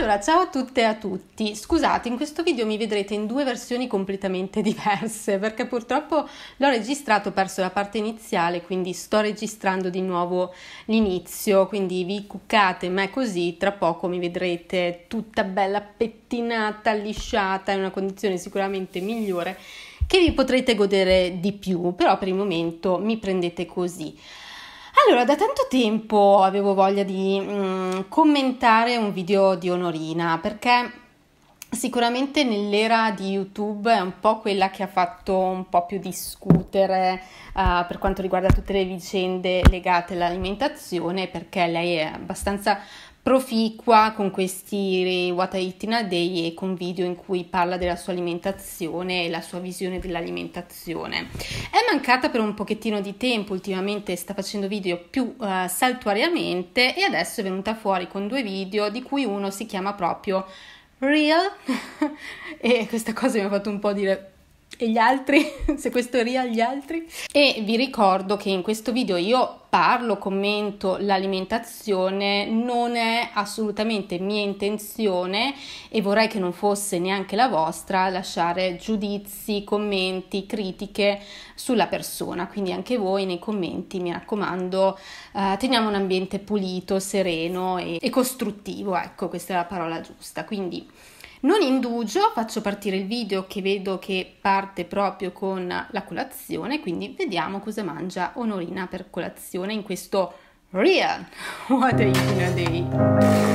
Allora, ciao a tutte e a tutti. Scusate, in questo video mi vedrete in due versioni completamente diverse perché purtroppo l'ho registrato, perso la parte iniziale, quindi sto registrando di nuovo l'inizio, quindi vi cuccate, ma è così, tra poco mi vedrete tutta bella pettinata, lisciata, in una condizione sicuramente migliore che vi potrete godere di più, però per il momento mi prendete così. Allora, da tanto tempo avevo voglia di mm, commentare un video di Onorina perché sicuramente nell'era di YouTube è un po' quella che ha fatto un po' più discutere uh, per quanto riguarda tutte le vicende legate all'alimentazione perché lei è abbastanza proficua con questi What I Eat in a Day e con video in cui parla della sua alimentazione e la sua visione dell'alimentazione. È mancata per un pochettino di tempo, ultimamente sta facendo video più uh, saltuariamente e adesso è venuta fuori con due video di cui uno si chiama proprio Real e questa cosa mi ha fatto un po' dire e gli altri, se questo è real gli altri. E vi ricordo che in questo video io parlo, commento l'alimentazione, non è assolutamente mia intenzione e vorrei che non fosse neanche la vostra lasciare giudizi, commenti, critiche sulla persona, quindi anche voi nei commenti mi raccomando eh, teniamo un ambiente pulito, sereno e, e costruttivo, ecco questa è la parola giusta. Quindi non indugio, faccio partire il video che vedo che parte proprio con la colazione, quindi vediamo cosa mangia Onorina per colazione in questo Real What a Day.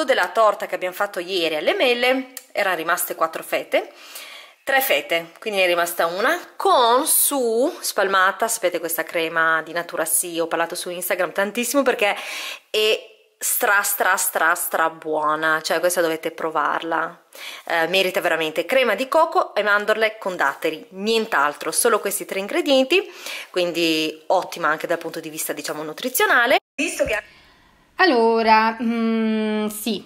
fatto della torta che abbiamo fatto ieri alle mele erano rimaste 4 fette 3 fette quindi ne è rimasta una con su spalmata sapete questa crema di natura sì ho parlato su instagram tantissimo perché è stra stra stra stra buona cioè questa dovete provarla eh, merita veramente crema di cocco e mandorle con datteri nient'altro solo questi tre ingredienti quindi ottima anche dal punto di vista diciamo nutrizionale visto che allora, mm, sì,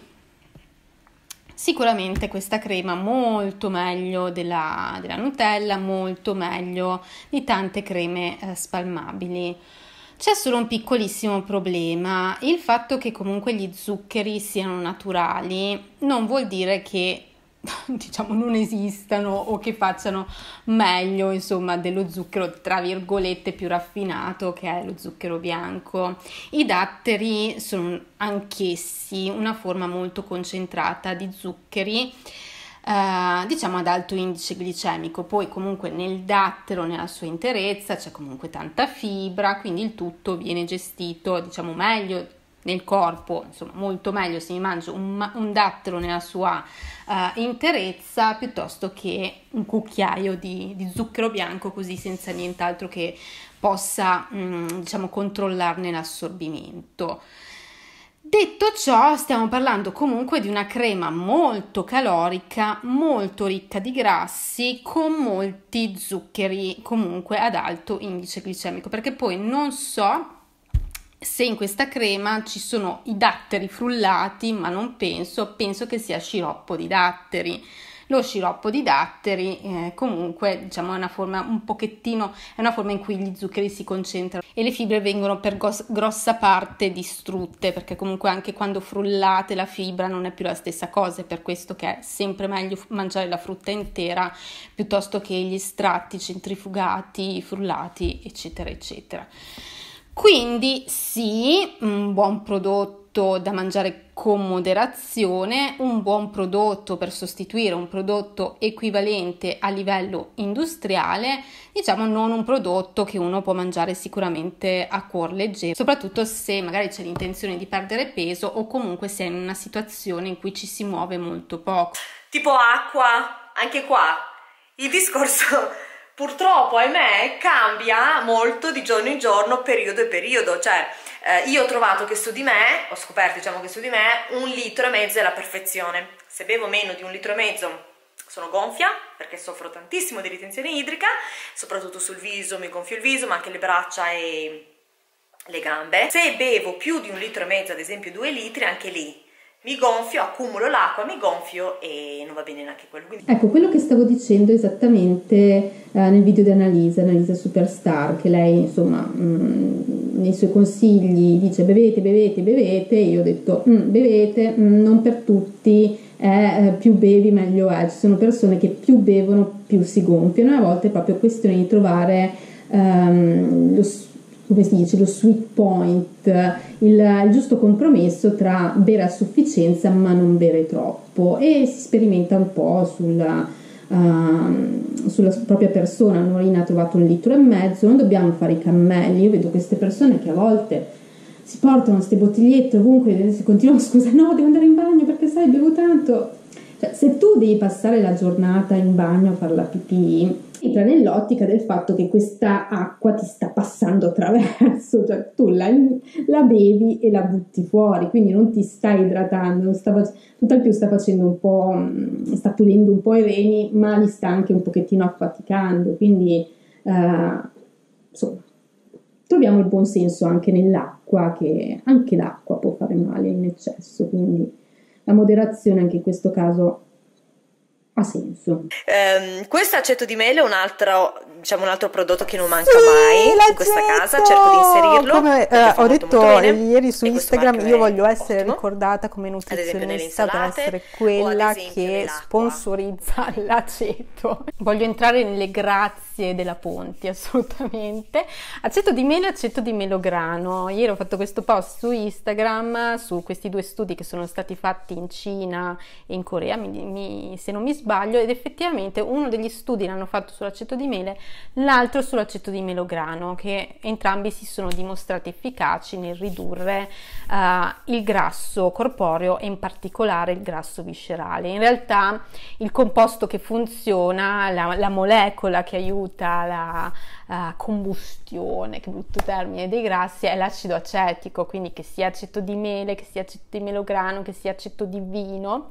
sicuramente questa crema molto meglio della, della Nutella, molto meglio di tante creme eh, spalmabili. C'è solo un piccolissimo problema, il fatto che comunque gli zuccheri siano naturali non vuol dire che diciamo non esistano o che facciano meglio insomma dello zucchero tra virgolette più raffinato che è lo zucchero bianco i datteri sono anch'essi una forma molto concentrata di zuccheri eh, diciamo ad alto indice glicemico poi comunque nel dattero nella sua interezza c'è comunque tanta fibra quindi il tutto viene gestito diciamo meglio nel corpo, insomma molto meglio se mi mangio un, un dattero nella sua uh, interezza piuttosto che un cucchiaio di, di, zucchero bianco così senza nient'altro che possa mh, mm, diciamo controllarne l'assorbimento. Detto ciò, stiamo parlando comunque di una crema molto calorica, molto ricca di grassi, con molti zuccheri comunque ad alto indice glicemico, perché poi non so se in questa crema ci sono i datteri frullati, ma non penso, penso che sia sciroppo di datteri. Lo sciroppo di datteri eh, comunque diciamo, è una forma un pochettino, è una forma in cui gli zuccheri si concentrano e le fibre vengono per gos- grossa parte distrutte perché comunque anche quando frullate la fibra non è più la stessa cosa, è per questo che è sempre meglio mangiare la frutta intera piuttosto che gli estratti centrifugati, frullati eccetera eccetera. Quindi sì, un buon prodotto da mangiare con moderazione, un buon prodotto per sostituire un prodotto equivalente a livello industriale, diciamo non un prodotto che uno può mangiare sicuramente a cuor leggero, soprattutto se magari c'è l'intenzione di perdere peso o comunque se è in una situazione in cui ci si muove molto poco. Tipo acqua, anche qua il discorso purtroppo, ahimè, cambia molto di giorno in giorno, periodo e periodo, cioè eh, io ho trovato che su di me, ho scoperto diciamo che su di me, un litro e mezzo è la perfezione, se bevo meno di un litro e mezzo sono gonfia perché soffro tantissimo di ritenzione idrica, soprattutto sul viso, mi gonfio il viso ma anche le braccia e le gambe. Se bevo più di un litro e mezzo, ad esempio due litri, anche lì mi gonfio, accumulo l'acqua, mi gonfio e non va bene neanche quello. Quindi... Ecco, quello che stavo dicendo esattamente eh, nel video di Annalisa, Annalisa Superstar, che lei insomma mh, mm, nei suoi consigli dice bevete, bevete, bevete, io ho detto mm, bevete, mh, mm, non per tutti, è, eh, eh, più bevi meglio è, ci sono persone che più bevono più si gonfiano e a volte è proprio questione di trovare ehm, lo spazio come si dice, lo sweet point, il, il, giusto compromesso tra bere a sufficienza ma non bere troppo e si sperimenta un po' sulla, uh, sulla propria persona. Norina ha trovato un litro e mezzo, non dobbiamo fare i cammelli, io vedo queste persone che a volte si portano queste bottigliette ovunque si continuano scusa no devo andare in bagno perché sai bevo tanto cioè, se tu devi passare la giornata in bagno a fare la pipì entra nell'ottica del fatto che questa acqua ti sta passando attraverso, cioè tu la, la bevi e la butti fuori, quindi non ti sta idratando, non sta, tutt'al più sta facendo un po', mm, sta pulendo un po' i reni, ma li sta anche un pochettino affaticando, quindi eh, insomma troviamo il buon senso anche nell'acqua, che anche l'acqua può fare male in eccesso, quindi la moderazione anche in questo caso ha senso. Um, questo aceto di mele è un altro, diciamo, un altro prodotto che non manca sì, mai l'aceto! in questa casa, cerco di inserirlo. Come eh, ho detto ieri su Instagram, io voglio essere ottimo. ricordata come nutrizionista per essere quella che sponsorizza l'aceto. Voglio entrare nelle grazie della Ponti, assolutamente. Aceto di mele, aceto di melograno. Ieri ho fatto questo post su Instagram su questi due studi che sono stati fatti in Cina e in Corea, mi, mi, se non mi sbaglio sbaglio ed effettivamente uno degli studi l'hanno fatto sull'aceto di mele, l'altro sull'aceto di melograno, che entrambi si sono dimostrati efficaci nel ridurre uh, il grasso corporeo e in particolare il grasso viscerale. In realtà il composto che funziona, la, la molecola che aiuta la uh, combustione, che brutto termine, dei grassi è l'acido acetico, quindi che sia aceto di mele, che sia aceto di melograno, che sia aceto di vino.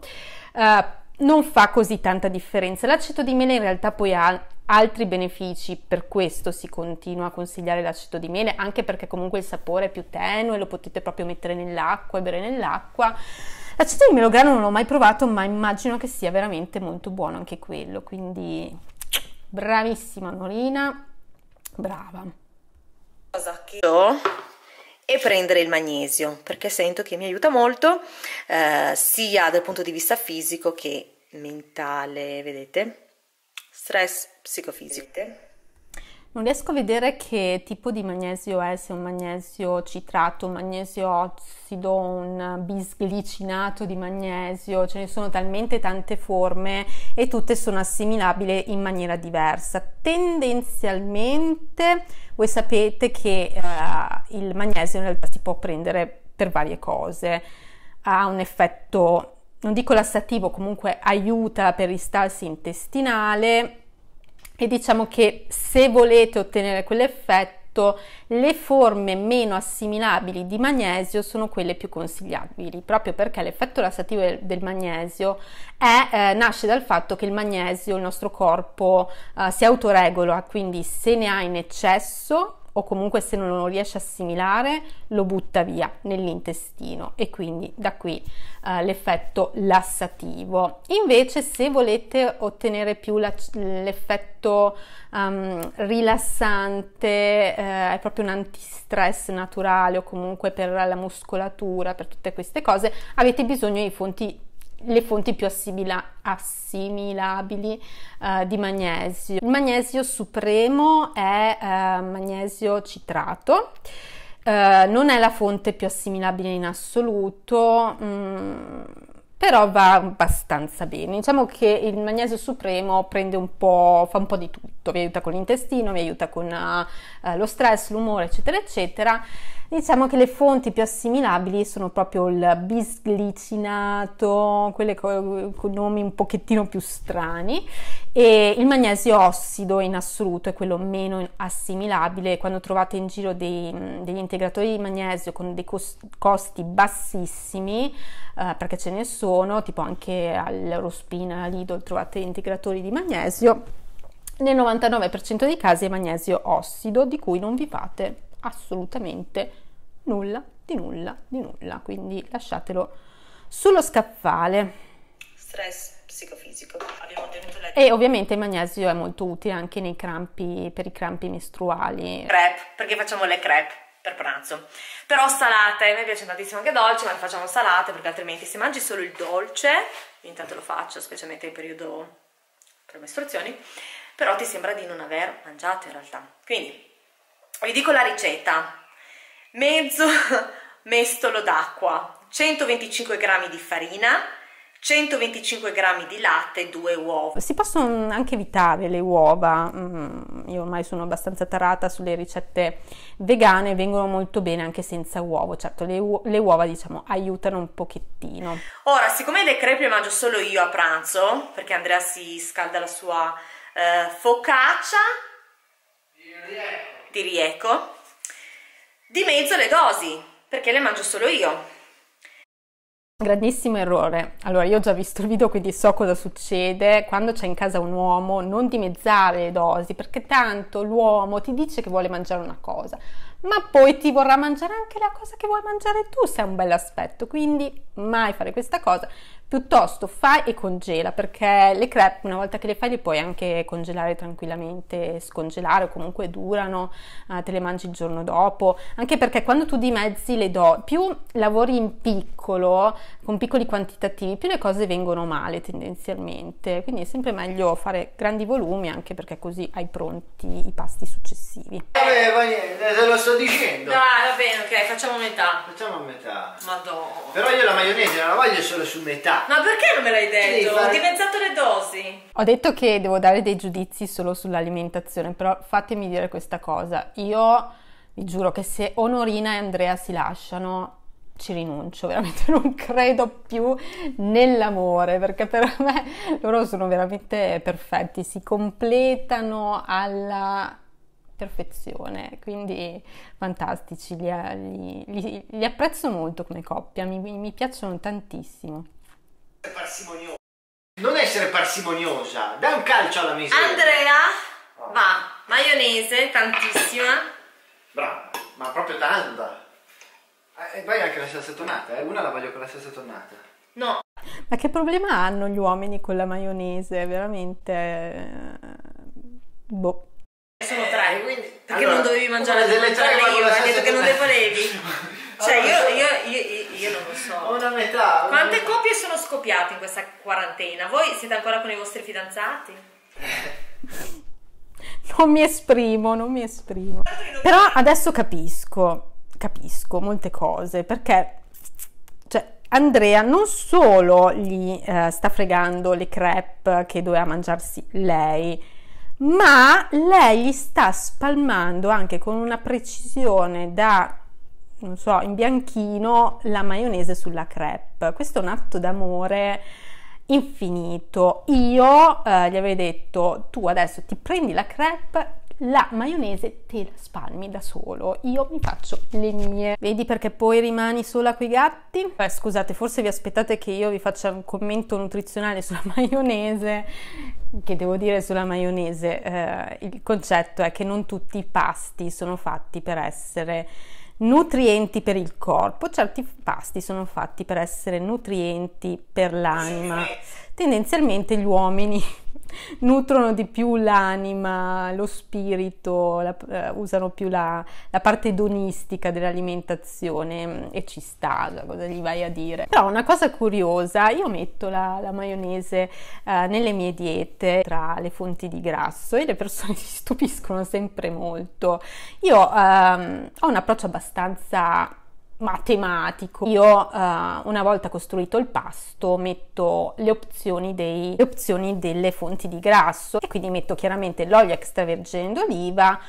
Uh, non fa così tanta differenza. L'aceto di mele in realtà poi ha altri benefici, per questo si continua a consigliare l'aceto di mele, anche perché comunque il sapore è più tenue, lo potete proprio mettere nell'acqua e bere nell'acqua. L'aceto di melograno non l'ho mai provato, ma immagino che sia veramente molto buono anche quello, quindi bravissima Norina, brava. Cosa che ho e prendere il magnesio perché sento che mi aiuta molto eh, sia dal punto di vista fisico che mentale, vedete? Stress psicofisico. Vedete? non riesco a vedere che tipo di magnesio è, se un magnesio citrato, un magnesio ossido, un bisglicinato di magnesio, ce ne sono talmente tante forme e tutte sono assimilabili in maniera diversa. Tendenzialmente voi sapete che eh, il magnesio in realtà si può prendere per varie cose, ha un effetto, non dico lassativo, comunque aiuta per il intestinale e diciamo che se volete ottenere quell'effetto le forme meno assimilabili di magnesio sono quelle più consigliabili proprio perché l'effetto lassativo del magnesio è, eh, nasce dal fatto che il magnesio il nostro corpo eh, si autoregola quindi se ne ha in eccesso o comunque se non lo riesce a assimilare lo butta via nell'intestino e quindi da qui eh, l'effetto lassativo. Invece se volete ottenere più la, l'effetto um, rilassante, eh, è proprio un antistress naturale o comunque per la muscolatura, per tutte queste cose, avete bisogno di fonti le fonti più assimila- assimilabili uh, di magnesio. Il magnesio supremo è uh, magnesio citrato. Uh, non è la fonte più assimilabile in assoluto, mh, mm, però va abbastanza bene. Diciamo che il magnesio supremo prende un po', fa un po' di tutto, vi aiuta con l'intestino, vi aiuta con lo stress, l'umore, eccetera, eccetera Diciamo che le fonti più assimilabili sono proprio il bisglicinato, quelle con, con nomi un pochettino più strani, e il magnesio ossido in assoluto è quello meno assimilabile. Quando trovate in giro dei, degli integratori di magnesio con dei costi bassissimi, eh, perché ce ne sono, tipo anche all'Eurospina, all'Idol trovate integratori di magnesio, nel 99% dei casi è magnesio ossido di cui non vi fate assolutamente nulla di nulla di nulla, quindi lasciatelo sullo scaffale. Stress psicofisico. Abbiamo tenuto la... E ovviamente il magnesio è molto utile anche nei crampi, per i crampi mestruali. Crepe, perché facciamo le crepe per pranzo. Però salate, a me piace tantissimo anche dolce, ma le facciamo salate perché altrimenti se mangi solo il dolce, intanto lo faccio, specialmente in periodo per mestruazioni, però ti sembra di non aver mangiato in realtà. Quindi vi dico la ricetta mezzo mestolo d'acqua, 125 g di farina, 125 g di latte e 2 uova. Si possono anche evitare le uova, mm, io ormai sono abbastanza tarata sulle ricette vegane, vengono molto bene anche senza uovo, certo le, uo le uova diciamo aiutano un pochettino. Ora, siccome le crepe le mangio solo io a pranzo, perché Andrea si scalda la sua eh, focaccia di rieco, di rieco dimezzo le dosi, perché le mangio solo io. Grandissimo errore. Allora, io ho già visto il video, quindi so cosa succede. Quando c'è in casa un uomo, non dimezzare le dosi, perché tanto l'uomo ti dice che vuole mangiare una cosa, ma poi ti vorrà mangiare anche la cosa che vuoi mangiare tu, se è un bel aspetto. Quindi mai fare questa cosa, Piuttosto fai e congela perché le crepe una volta che le fai le puoi anche congelare tranquillamente, scongelare o comunque durano, eh, te le mangi il giorno dopo, anche perché quando tu dimezzi le do, più lavori in piccolo, con piccoli quantitativi, più le cose vengono male tendenzialmente, quindi è sempre meglio fare grandi volumi anche perché così hai pronti i pasti successivi. Eh, va niente, te lo sto dicendo. no va bene, ok, facciamo metà. Facciamo metà. Madonna. Però io la maionese la voglio solo su metà ma perché non me l'hai detto? Ho dimezzato le dosi. Ho detto che devo dare dei giudizi solo sull'alimentazione, però fatemi dire questa cosa. Io vi giuro che se Onorina e Andrea si lasciano, ci rinuncio, veramente non credo più nell'amore, perché per me loro sono veramente perfetti, si completano alla perfezione, quindi fantastici, li, li, li apprezzo molto come coppia, mi, mi piacciono tantissimo parsimoniosa. Non essere parsimoniosa, dai un calcio alla miseria. Andrea oh. va, maionese, tantissima. Brava, ma proprio tanta. Eh, e poi anche la stessa tonnata, eh? una la voglio con la stessa tonnata. No. Ma che problema hanno gli uomini con la maionese? Veramente... Eh, boh. Sono tre, quindi... Perché allora, non dovevi mangiare la delle tre? Perché non le volevi. Cioè ah, io, io, io, io, non lo so. Una metà. Quante una... coppie sono scoppiate in questa quarantena? Voi siete ancora con i vostri fidanzati? non mi esprimo, non mi esprimo. Però adesso capisco, capisco molte cose perché cioè, Andrea non solo gli eh, sta fregando le crepe che doveva mangiarsi lei, ma lei gli sta spalmando anche con una precisione da non so, in bianchino la maionese sulla crepe. Questo è un atto d'amore infinito. Io eh, gli avevo detto, tu adesso ti prendi la crepe, la maionese te la spalmi da solo, io mi faccio le mie. Vedi perché poi rimani sola coi gatti? Beh, scusate, forse vi aspettate che io vi faccia un commento nutrizionale sulla maionese, che devo dire sulla maionese, eh, il concetto è che non tutti i pasti sono fatti per essere nutrienti per il corpo, certi pasti sono fatti per essere nutrienti per l'anima, tendenzialmente gli uomini. nutrono di più l'anima, lo spirito, la, eh, usano più la, la, parte edonistica dell'alimentazione mm, e ci sta, cosa gli vai a dire. Però una cosa curiosa, io metto la, la maionese eh, nelle mie diete tra le fonti di grasso e le persone si stupiscono sempre molto. Io ehm, ho un approccio abbastanza matematico. Io uh, una volta costruito il pasto metto le opzioni, dei, le opzioni delle fonti di grasso e quindi metto chiaramente l'olio extravergine d'oliva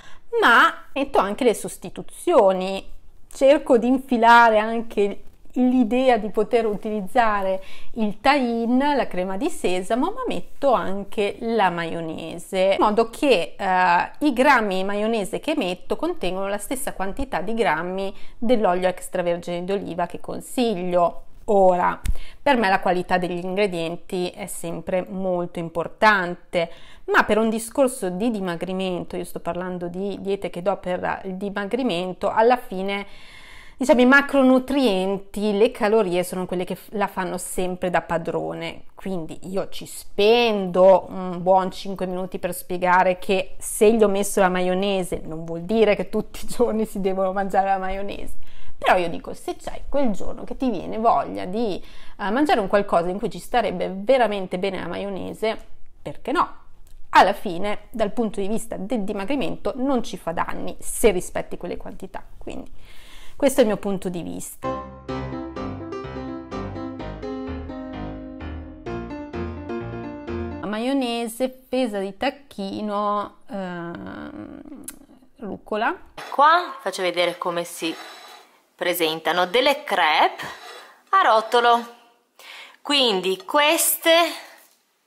ma metto anche le sostituzioni cerco di infilare anche l'idea di poter utilizzare il tahin, la crema di sesamo, ma metto anche la maionese, in modo che eh, i grammi di maionese che metto contengono la stessa quantità di grammi dell'olio extravergine d'oliva che consiglio. Ora, per me la qualità degli ingredienti è sempre molto importante, ma per un discorso di dimagrimento, io sto parlando di diete che do per il dimagrimento, alla fine diciamo i macronutrienti, le calorie sono quelle che la fanno sempre da padrone, quindi io ci spendo un buon 5 minuti per spiegare che se gli ho messo la maionese non vuol dire che tutti i giorni si devono mangiare la maionese. Però io dico, se c'hai quel giorno che ti viene voglia di uh, mangiare un qualcosa in cui ci starebbe veramente bene la maionese, perché no? Alla fine, dal punto di vista del dimagrimento, non ci fa danni se rispetti quelle quantità. Quindi questo è il mio punto di vista. maionese, fesa di tacchino, ehm, rucola. Qua faccio vedere come si presentano delle crepe a rotolo. Quindi queste,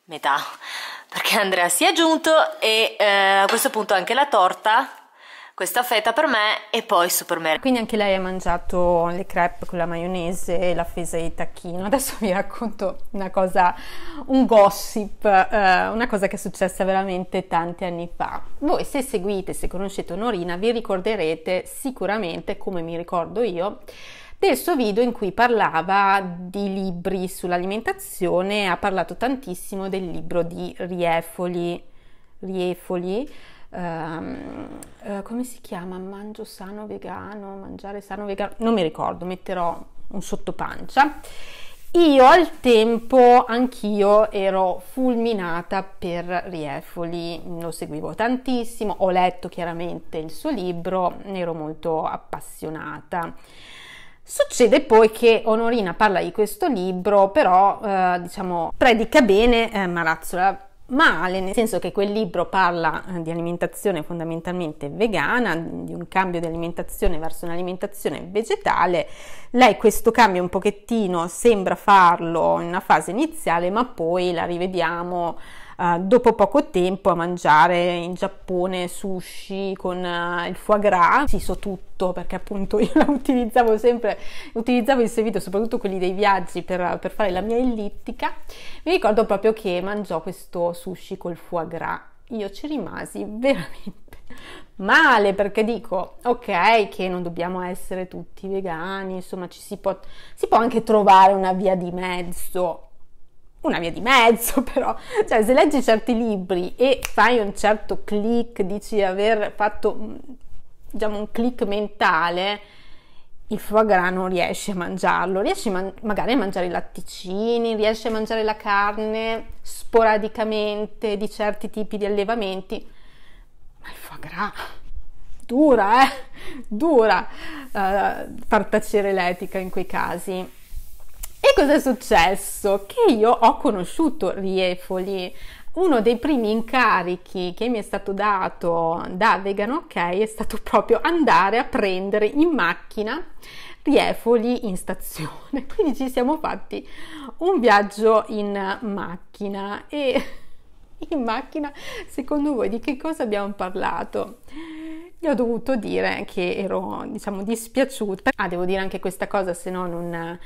metà, perché Andrea si è aggiunto e eh, a questo punto anche la torta questa feta per me e poi Superman. Quindi anche lei ha mangiato le crepe con la maionese e la fesa di tacchino. Adesso vi racconto una cosa, un gossip, eh, una cosa che è successa veramente tanti anni fa. Voi se seguite, se conoscete Onorina, vi ricorderete sicuramente, come mi ricordo io, del suo video in cui parlava di libri sull'alimentazione, ha parlato tantissimo del libro di Riefoli, Riefoli Ehm, eh, come si chiama? Mangio sano vegano, mangiare sano vegano, non mi ricordo, metterò un sottopancia. Io al tempo anch'io ero fulminata per Riefoli, lo seguivo tantissimo, ho letto chiaramente il suo libro, ne ero molto appassionata. Succede poi che Onorina parla di questo libro, però eh, diciamo predica bene eh, Marazzola male, nel senso che quel libro parla eh, di alimentazione fondamentalmente vegana, di un cambio di alimentazione verso un'alimentazione vegetale. Lei questo cambio un pochettino sembra farlo in una fase iniziale, ma poi la rivediamo eh, dopo poco tempo a mangiare in Giappone sushi con uh, il foie gras, sì so tutto perché appunto io la utilizzavo sempre, utilizzavo il servito soprattutto quelli dei viaggi per, per fare la mia ellittica, mi ricordo proprio che mangiò questo sushi col foie gras, io ci rimasi veramente male perché dico ok che non dobbiamo essere tutti vegani insomma ci si può, si può anche trovare una via di mezzo una via di mezzo, però, cioè se leggi certi libri e fai un certo click, dici aver fatto mm, diciamo un click mentale, il foie gras non riesci a mangiarlo, riesci man- magari a mangiare i latticini, riesci a mangiare la carne sporadicamente di certi tipi di allevamenti, ma il foie gras dura, eh? Dura uh, far tacere l'etica in quei casi. E cosa successo? Che io ho conosciuto Riefoli. Uno dei primi incarichi che mi è stato dato da Vegan OK è stato proprio andare a prendere in macchina Riefoli in stazione. Quindi ci siamo fatti un viaggio in macchina e in macchina secondo voi di che cosa abbiamo parlato? ho dovuto dire che ero, diciamo, dispiaciuta. Ah, devo dire anche questa cosa, se no non, eh,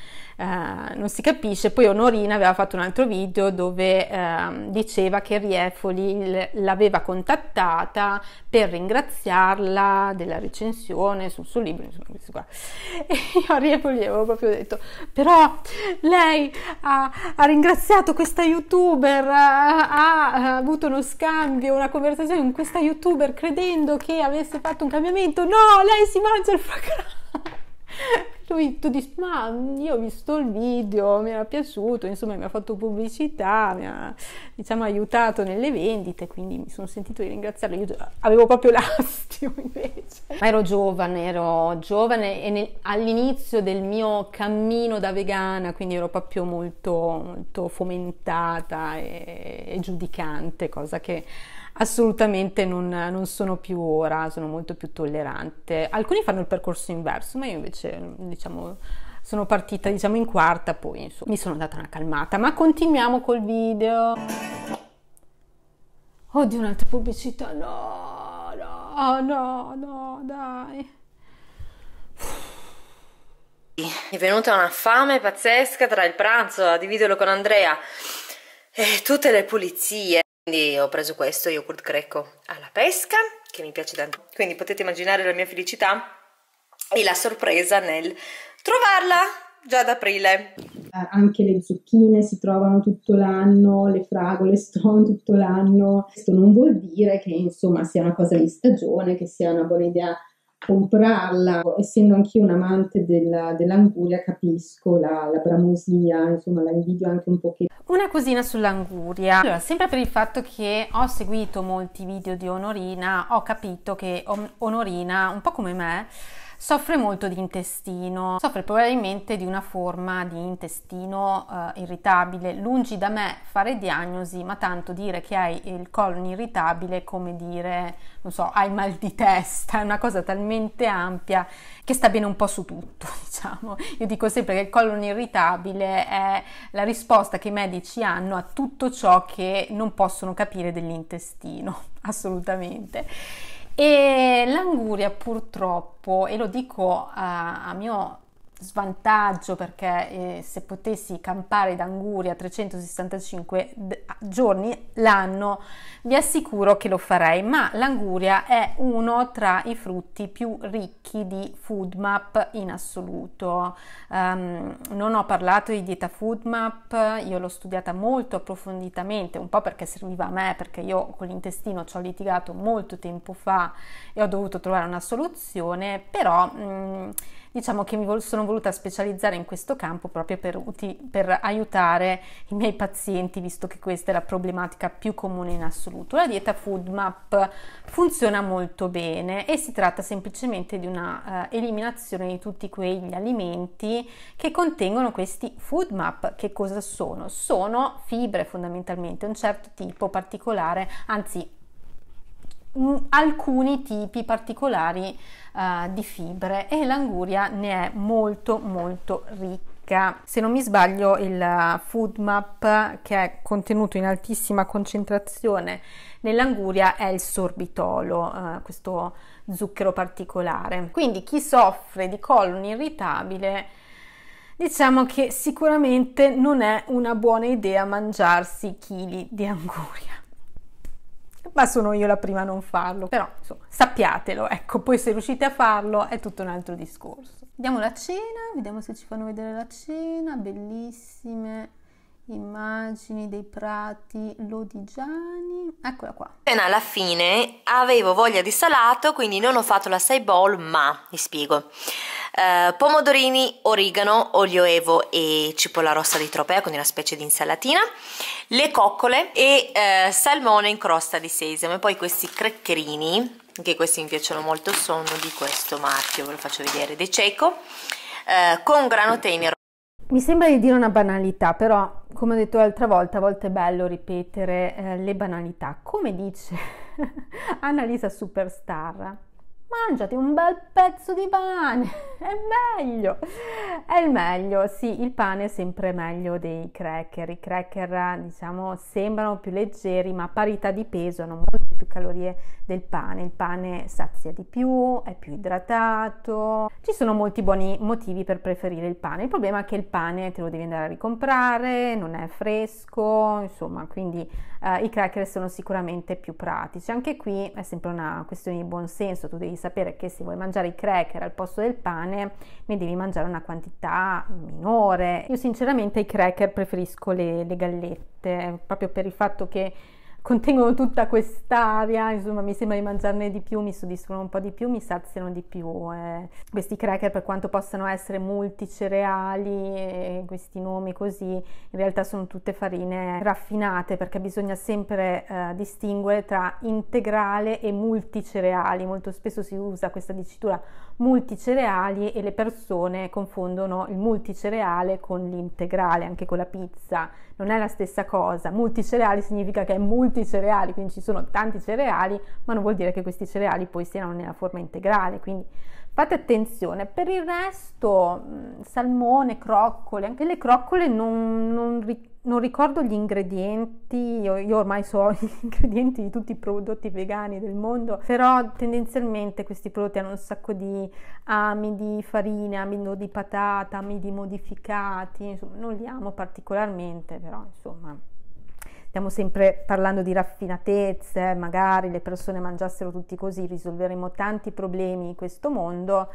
non si capisce. Poi Onorina aveva fatto un altro video dove eh, diceva che Riefoli l'aveva contattata per ringraziarla della recensione sul suo libro, insomma, questo qua. E io a Riefoli avevo proprio detto, però lei ha, ha ringraziato questa youtuber, ha, ha avuto uno scambio, una conversazione con questa youtuber credendo che avesse fatto fatto un cambiamento, no, lei si mangia il foie Lui, tu dici, ma io ho visto il video, mi era piaciuto, insomma mi ha fatto pubblicità, mi ha diciamo, aiutato nelle vendite, quindi mi sono sentito di ringraziarlo, io avevo proprio l'astio invece. Ma ero giovane, ero giovane e nel, all'inizio del mio cammino da vegana, quindi ero proprio molto, molto fomentata e, e giudicante, cosa che assolutamente non, non, sono più ora, sono molto più tollerante. Alcuni fanno il percorso inverso, ma io invece diciamo sono partita diciamo in quarta, poi insomma, mi sono data una calmata. Ma continuiamo col video. Oddio, un'altra pubblicità. No, no, no, no, dai. È venuta una fame pazzesca tra il pranzo, a dividerlo con Andrea, e tutte le pulizie. Quindi ho preso questo yogurt greco alla pesca, che mi piace tanto. Quindi potete immaginare la mia felicità e la sorpresa nel trovarla già ad aprile. Eh, anche le zucchine si trovano tutto l'anno, le fragole si trovano tutto l'anno. Questo non vuol dire che insomma sia una cosa di stagione, che sia una buona idea comprarla. Essendo anch'io un amante della, dell'anguria, capisco la, la, bramosia, insomma, la invidio anche un pochettino. Una cosina sull'anguria. Allora, sempre per il fatto che ho seguito molti video di Onorina, ho capito che Onorina, un po' come me, soffre molto di intestino, soffre probabilmente di una forma di intestino eh, irritabile. Lungi da me fare diagnosi, ma tanto dire che hai il colon irritabile è come dire, non so, hai mal di testa, è una cosa talmente ampia che sta bene un po' su tutto, diciamo. Io dico sempre che il colon irritabile è la risposta che i medici hanno a tutto ciò che non possono capire dell'intestino, assolutamente. E l'anguria purtroppo, e lo dico a, a mio svantaggio perché eh, se potessi campare d'anguria 365 giorni l'anno vi assicuro che lo farei ma l'anguria è uno tra i frutti più ricchi di food map in assoluto um, non ho parlato di dieta food map io l'ho studiata molto approfonditamente un po' perché serviva a me perché io con l'intestino ci ho litigato molto tempo fa e ho dovuto trovare una soluzione però mh, mm, diciamo che mi vol- sono voluta specializzare in questo campo proprio per, uti- per aiutare i miei pazienti, visto che questa è la problematica più comune in assoluto. La dieta Food Map funziona molto bene e si tratta semplicemente di una uh, eliminazione di tutti quegli alimenti che contengono questi food map. Che cosa sono? Sono fibre fondamentalmente, un certo tipo particolare, anzi alcuni tipi particolari uh, di fibre e l'anguria ne è molto molto ricca se non mi sbaglio il food map che è contenuto in altissima concentrazione nell'anguria è il sorbitolo, eh, questo zucchero particolare. Quindi chi soffre di colon irritabile diciamo che sicuramente non è una buona idea mangiarsi chili di anguria ma sono io la prima a non farlo, però insomma sappiatelo, ecco, poi se riuscite a farlo è tutto un altro discorso. Vediamo la cena, vediamo se ci fanno vedere la cena, bellissime immagini dei prati lodigiani, eccola qua. appena alla fine, avevo voglia di salato, quindi non ho fatto la 6 bowl, ma vi spiego eh, pomodorini, origano, olio evo e cipolla rossa di tropea con una specie di insalatina, le coccole e eh, salmone in crosta di sesamo e poi questi craccherini, anche questi mi piacciono molto, sono di questo marchio, ve lo faccio vedere, De Ceco, eh, con grano tenero. Mi sembra di dire una banalità, però come ho detto l'altra volta, a volte è bello ripetere eh, le banalità. Come dice Annalisa Superstar, mangiati un bel pezzo di pane, è meglio, è il meglio, sì, il pane è sempre meglio dei cracker, i cracker diciamo sembrano più leggeri ma a parità di peso hanno molte più calorie del pane, il pane sazia di più, è più idratato, ci sono molti buoni motivi per preferire il pane, il problema è che il pane te lo devi andare a ricomprare, non è fresco, insomma, quindi eh, i cracker sono sicuramente più pratici, anche qui è sempre una questione di buon senso, tu devi sapere che se vuoi mangiare i cracker al posto del pane ne devi mangiare una quantità minore. Io sinceramente ai cracker preferisco le, le gallette, proprio per il fatto che contengono tutta quest'aria, insomma mi sembra di mangiarne di più, mi soddisfano un po' di più, mi saziano di più. Eh. Questi cracker per quanto possano essere multicereali, eh, questi nomi così, in realtà sono tutte farine raffinate perché bisogna sempre eh, distinguere tra integrale e multicereali, molto spesso si usa questa dicitura multicereali e le persone confondono il multicereale con l'integrale, anche con la pizza, non è la stessa cosa, multicereali significa che è multi tanti cereali, quindi ci sono tanti cereali, ma non vuol dire che questi cereali poi siano nella forma integrale, quindi fate attenzione. Per il resto, salmone, croccole, anche le croccole non, non ricordo non ricordo gli ingredienti, io, io, ormai so gli ingredienti di tutti i prodotti vegani del mondo, però tendenzialmente questi prodotti hanno un sacco di amidi, farine, amido di patata, amidi modificati, insomma non li amo particolarmente, però insomma stiamo sempre parlando di raffinatezze, magari le persone mangiassero tutti così, risolveremo tanti problemi in questo mondo.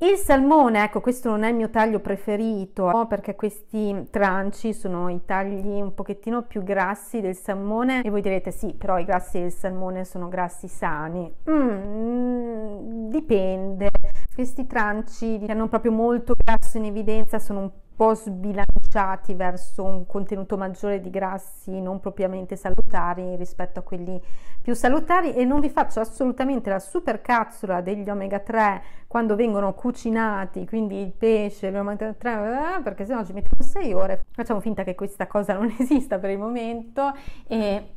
Il salmone, ecco, questo non è il mio taglio preferito, perché questi tranci sono i tagli un pochettino più grassi del salmone e voi direte sì, però i grassi del salmone sono grassi sani. Mm, dipende. Questi tranci che diciamo, hanno proprio molto grasso in evidenza sono un po' sbilanciati schiacciati verso un contenuto maggiore di grassi non propriamente salutari rispetto a quelli più salutari e non vi faccio assolutamente la super capsula degli omega 3 quando vengono cucinati, quindi il pesce, gli omega 3, eh, perché sennò ci mettiamo 6 ore. Facciamo finta che questa cosa non esista per il momento e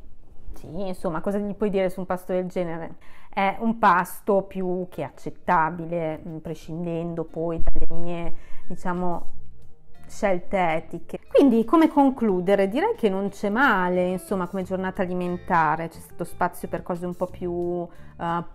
sì, insomma, cosa gli puoi dire su un pasto del genere? È un pasto più che accettabile, mm, prescindendo poi dalle mie, diciamo, scelte etiche. Quindi come concludere? Direi che non c'è male, insomma, come giornata alimentare, c'è stato spazio per cose un po' più uh,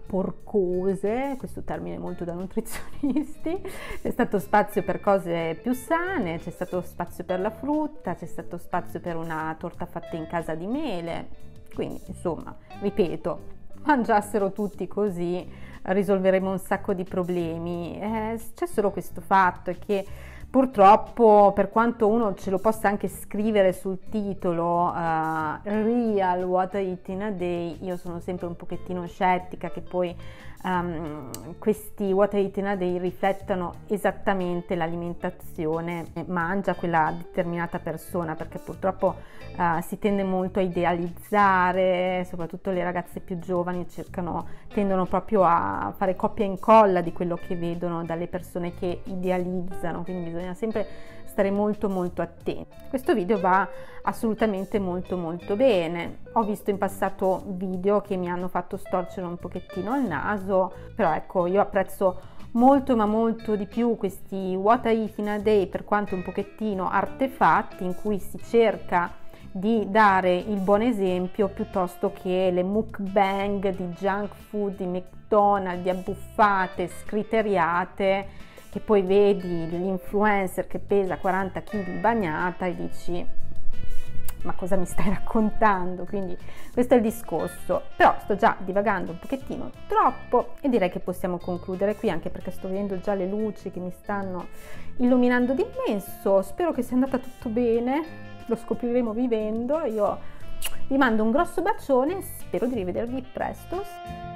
porcose, questo termine molto da nutrizionisti, c'è stato spazio per cose più sane, c'è stato spazio per la frutta, c'è stato spazio per una torta fatta in casa di mele. Quindi, insomma, ripeto, mangiassero tutti così risolveremo un sacco di problemi. Eh, c'è solo questo fatto che Purtroppo, per quanto uno ce lo possa anche scrivere sul titolo uh, Real Water Eating a Day, io sono sempre un pochettino scettica che poi um, questi water eating a day riflettono esattamente l'alimentazione che eh, mangia quella determinata persona perché purtroppo uh, si tende molto a idealizzare, soprattutto le ragazze più giovani cercano, tendono proprio a fare copia e incolla di quello che vedono dalle persone che idealizzano, quindi bisogna sempre stare molto molto attenti. Questo video va assolutamente molto molto bene. Ho visto in passato video che mi hanno fatto storcere un pochettino il naso, però ecco io apprezzo molto ma molto di più questi What I Eat in a Day per quanto un pochettino artefatti in cui si cerca di dare il buon esempio piuttosto che le mukbang di junk food, di McDonald's, di abbuffate, scriteriate che poi vedi l'influencer che pesa 40 kg bagnata e dici ma cosa mi stai raccontando? Quindi questo è il discorso, però sto già divagando un pochettino troppo e direi che possiamo concludere qui anche perché sto vedendo già le luci che mi stanno illuminando di immenso, spero che sia andata tutto bene, lo scopriremo vivendo, io vi mando un grosso bacione, spero di rivedervi presto.